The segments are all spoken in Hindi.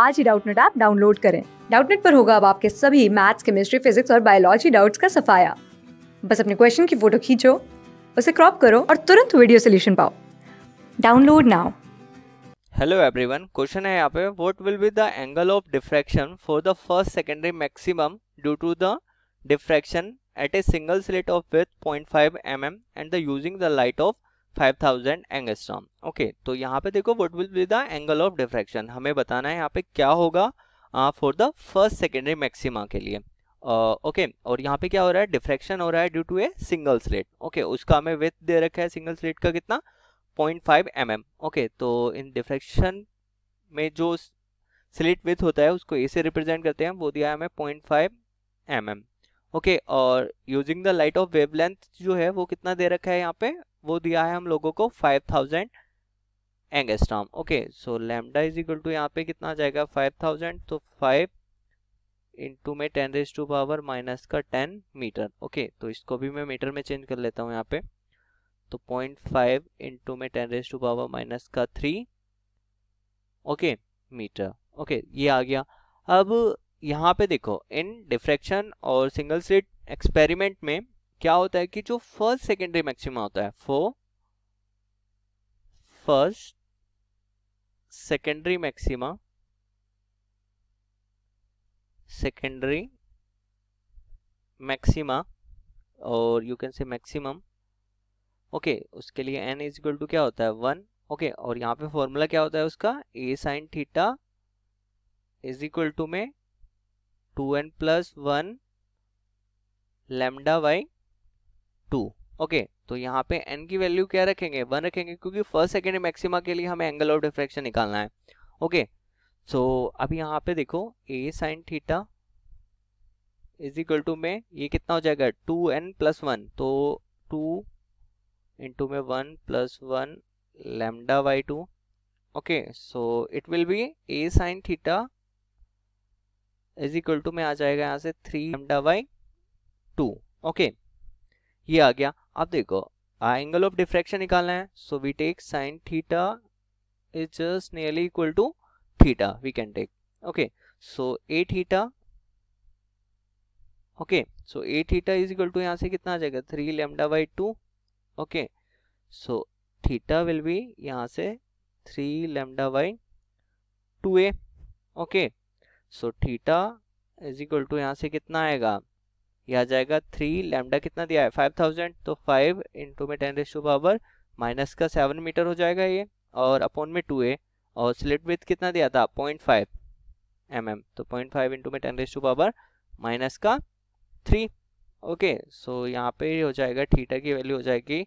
आज ही डाउटनेट ऐप डाउनलोड करें डाउटनेट पर होगा अब आपके सभी मैथ्स केमिस्ट्री फिजिक्स और बायोलॉजी डाउट्स का सफाया बस अपने क्वेश्चन की फोटो खींचो उसे क्रॉप करो और तुरंत वीडियो सोल्यूशन पाओ download now hello everyone question है यहाँ पे what will be the angle of diffraction for the first secondary maximum due to the diffraction at a single slit of with point five m m and the using the light of 5000 angstrom okay तो यहाँ पे देखो what will be the angle of diffraction हमें बताना है यहाँ पे क्या होगा for the first secondary maxima के लिए ओके uh, okay, और यहाँ पे क्या हो रहा है डिफ्रैक्शन हो रहा है due to a single slit okay उसका हमें विथ दे रखा है सिंगल स्लेट का कितना 0.5 फाइव एम एम ओके तो इन डिफ्रैक्शन में जो स्लेट विथ होता है उसको ए से रिप्रेजेंट करते हैं वो दिया है हमें point five m m okay और using the light of wavelength जो है वो कितना दे रखा है यहाँ पे वो दिया है हम लोगों को five thousand angstrom okay so lambda is equal to यहाँ पे कितना जाएगा फाइव थाउजेंड तो फाइव इंटू में ten raise to power minus का टेन मीटर ओके तो इसको भी मैं मीटर में चेंज कर लेता हूँ यहाँ पे तो पॉइंट फाइव इंटू में ten raise to power minus का थ्री ओके मीटर ओके ये आ गया अब यहाँ पे देखो इन डिफ्रेक्शन और सिंगल स्लिट एक्सपेरिमेंट में क्या होता है कि जो फर्स्ट सेकेंडरी मैक्सिमा होता है फो first secondary maxima secondary maxima और you can say maximum okay उसके लिए एन इज इक्वल टू क्या होता है वन ओके okay, और यहाँ पे फॉर्मूला क्या होता है उसका a sine theta is equal to में two n plus one lambda by two okay तो यहाँ पे एन की वैल्यू क्या रखेंगे वन रखेंगे क्योंकि फर्स्ट सेकेंड मैक्सिमा के लिए हमें एंगल ऑफ डिफ्रेक्शन निकालना है ओके सो so, अब यहाँ पे देखो a sine theta is equal to में ये कितना हो जाएगा टू एन प्लस वन तो टू इंटू में one plus one lambda by two okay so it will be a sine theta is equal to में आ जाएगा यहाँ से three lambda by two okay ये आ गया अब देखो एंगल ऑफ डिफ्रेक्शन निकालना है so we take sine theta is just nearly equal to theta we can take okay so a theta okay so a theta is equal to यहाँ से कितना आ जाएगा three lambda by two okay so theta will be यहाँ से three lambda by two a okay so theta is equal to यहाँ से कितना आएगा ये आ जाएगा थ्री लैमडा कितना दिया है फाइव थाउजेंड तो फाइव इंटू में ten raise to power minus का सेवन मीटर हो जाएगा ये और अपोन में टू ए और स्लिट विथ कितना दिया था पॉइंट फाइव एम एम तो पॉइंट फाइव इंटू में ten raise to power minus का थ्री ओके सो यहाँ पे हो जाएगा थीटा की वैल्यू हो जाएगी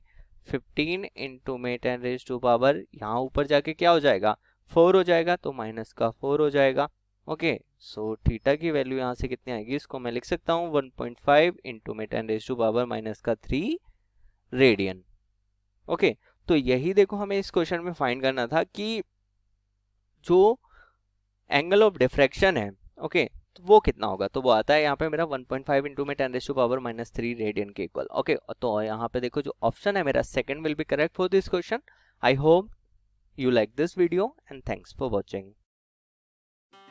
फिफ्टीन इंटू में टेन रेज टू पावर यहाँ ऊपर जाके क्या हो जाएगा फोर हो जाएगा तो माइनस का फोर हो जाएगा ओके सो so, थीटा की वैल्यू यहाँ से कितनी आएगी इसको मैं लिख सकता हूँ 1.5 पॉइंट फाइव इंटू में ten raise to power minus का थ्री रेडियन ओके तो यही देखो हमें इस क्वेश्चन में फाइंड करना था कि जो एंगल ऑफ डिफ्रैक्शन है ओके okay, तो वो कितना होगा तो वो आता है यहाँ पे मेरा 1.5 पॉइंट फाइव इंटू में ten raise to power minus three radian के इक्वल ओके तो यहाँ पे देखो जो ऑप्शन है मेरा second will be correct for this question I hope you like this video and thanks for watching